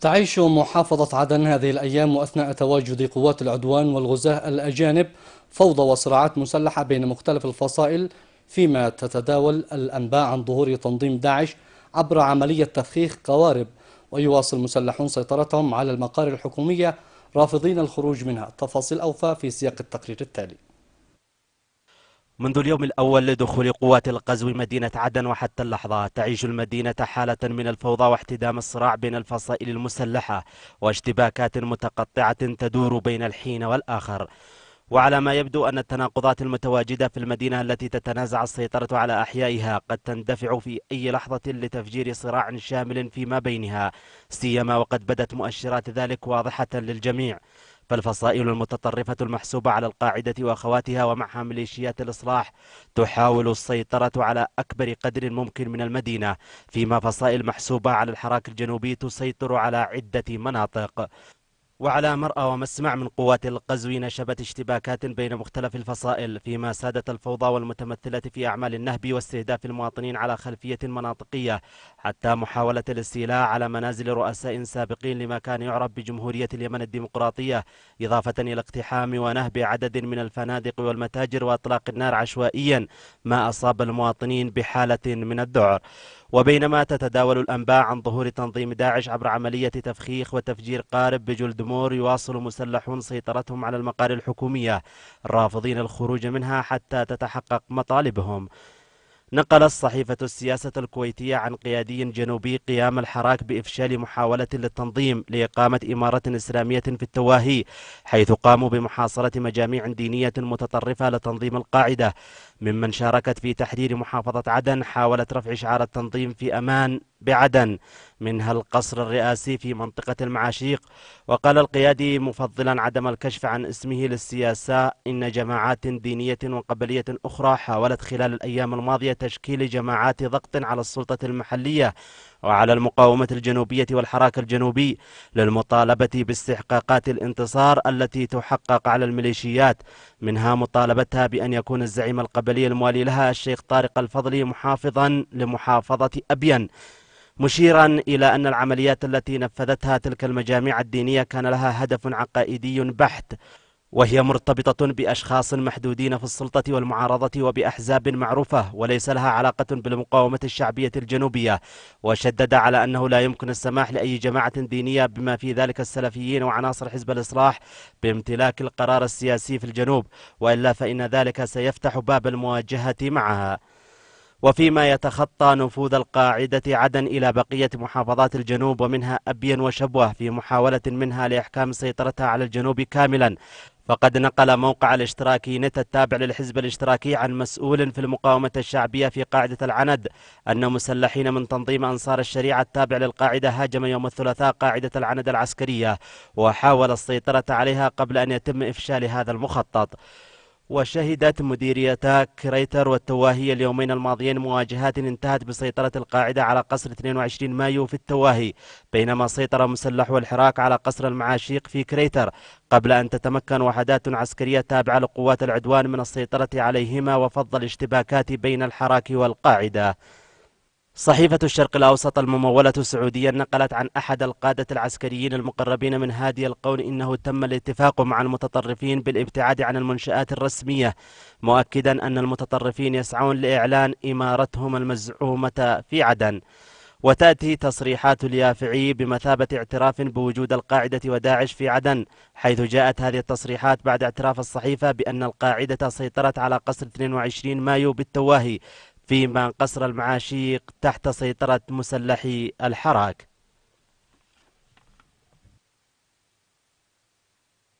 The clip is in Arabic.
تعيش محافظة عدن هذه الأيام وأثناء تواجد قوات العدوان والغزاة الأجانب فوضى وصراعات مسلحة بين مختلف الفصائل فيما تتداول الأنباء عن ظهور تنظيم داعش عبر عملية تفخيخ قوارب ويواصل مسلحون سيطرتهم على المقار الحكومية رافضين الخروج منها تفاصيل أوفى في سياق التقرير التالي منذ اليوم الأول لدخول قوات الغزو مدينة عدن وحتى اللحظة تعيش المدينة حالة من الفوضى واحتدام الصراع بين الفصائل المسلحة واشتباكات متقطعة تدور بين الحين والآخر وعلى ما يبدو أن التناقضات المتواجدة في المدينة التي تتنازع السيطرة على أحيائها قد تندفع في أي لحظة لتفجير صراع شامل فيما بينها سيما وقد بدت مؤشرات ذلك واضحة للجميع فالفصائل المتطرفة المحسوبة على القاعدة وأخواتها ومعها ميليشيات الإصلاح تحاول السيطرة على أكبر قدر ممكن من المدينة فيما فصائل محسوبة على الحراك الجنوبي تسيطر على عدة مناطق وعلى مرأى ومسمع من قوات الغزو نشبت اشتباكات بين مختلف الفصائل فيما سادت الفوضى والمتمثلة في أعمال النهب واستهداف المواطنين على خلفية مناطقية حتى محاولة الاستيلاء على منازل رؤساء سابقين لما كان يعرف بجمهورية اليمن الديمقراطية إضافة إلى اقتحام ونهب عدد من الفنادق والمتاجر وإطلاق النار عشوائيا ما أصاب المواطنين بحالة من الذعر وبينما تتداول الأنباء عن ظهور تنظيم داعش عبر عملية تفخيخ وتفجير قارب بجلدمور يواصل مسلحون سيطرتهم على المقار الحكومية رافضين الخروج منها حتى تتحقق مطالبهم نقلت صحيفة السياسة الكويتية عن قيادي جنوبي قيام الحراك بإفشال محاولة للتنظيم لإقامة إمارة إسلامية في التواهي حيث قاموا بمحاصرة مجاميع دينية متطرفة لتنظيم القاعدة ممن شاركت في تحرير محافظة عدن حاولت رفع شعار التنظيم في أمان بعدن منها القصر الرئاسي في منطقة المعاشيق وقال القيادي مفضلا عدم الكشف عن اسمه للسياسة إن جماعات دينية وقبلية أخرى حاولت خلال الأيام الماضية تشكيل جماعات ضغط على السلطة المحلية وعلى المقاومة الجنوبية والحراك الجنوبي للمطالبة باستحقاقات الانتصار التي تحقق على الميليشيات منها مطالبتها بأن يكون الزعيم القبلي الموالي لها الشيخ طارق الفضلي محافظا لمحافظة أبين مشيرا إلى أن العمليات التي نفذتها تلك المجاميع الدينية كان لها هدف عقائدي بحت وهي مرتبطة بأشخاص محدودين في السلطة والمعارضة وبأحزاب معروفة وليس لها علاقة بالمقاومة الشعبية الجنوبية وشدد على أنه لا يمكن السماح لأي جماعة دينية بما في ذلك السلفيين وعناصر حزب الإصلاح بامتلاك القرار السياسي في الجنوب وإلا فإن ذلك سيفتح باب المواجهة معها وفيما يتخطى نفوذ القاعدة عدن إلى بقية محافظات الجنوب ومنها أبين وشبوة في محاولة منها لإحكام سيطرتها على الجنوب كاملا فقد نقل موقع الاشتراكي نت التابع للحزب الاشتراكي عن مسؤول في المقاومة الشعبية في قاعدة العند أن مسلحين من تنظيم أنصار الشريعة التابع للقاعدة هاجم يوم الثلاثاء قاعدة العند العسكرية وحاول السيطرة عليها قبل أن يتم إفشال هذا المخطط وشهدت مديريتا كريتر والتواهي اليومين الماضيين مواجهات انتهت بسيطرة القاعدة على قصر 22 مايو في التواهي بينما سيطر مسلحو الحراك على قصر المعاشيق في كريتر قبل أن تتمكن وحدات عسكرية تابعة لقوات العدوان من السيطرة عليهما وفض الاشتباكات بين الحراك والقاعدة صحيفة الشرق الأوسط الممولة السعودية نقلت عن أحد القادة العسكريين المقربين من هادي القول إنه تم الاتفاق مع المتطرفين بالابتعاد عن المنشآت الرسمية مؤكدا أن المتطرفين يسعون لإعلان إمارتهم المزعومة في عدن وتأتي تصريحات اليافعي بمثابة اعتراف بوجود القاعدة وداعش في عدن حيث جاءت هذه التصريحات بعد اعتراف الصحيفة بأن القاعدة سيطرت على قصر 22 مايو بالتواهي فيما انقصر المعاشيق تحت سيطرة مسلحي الحراك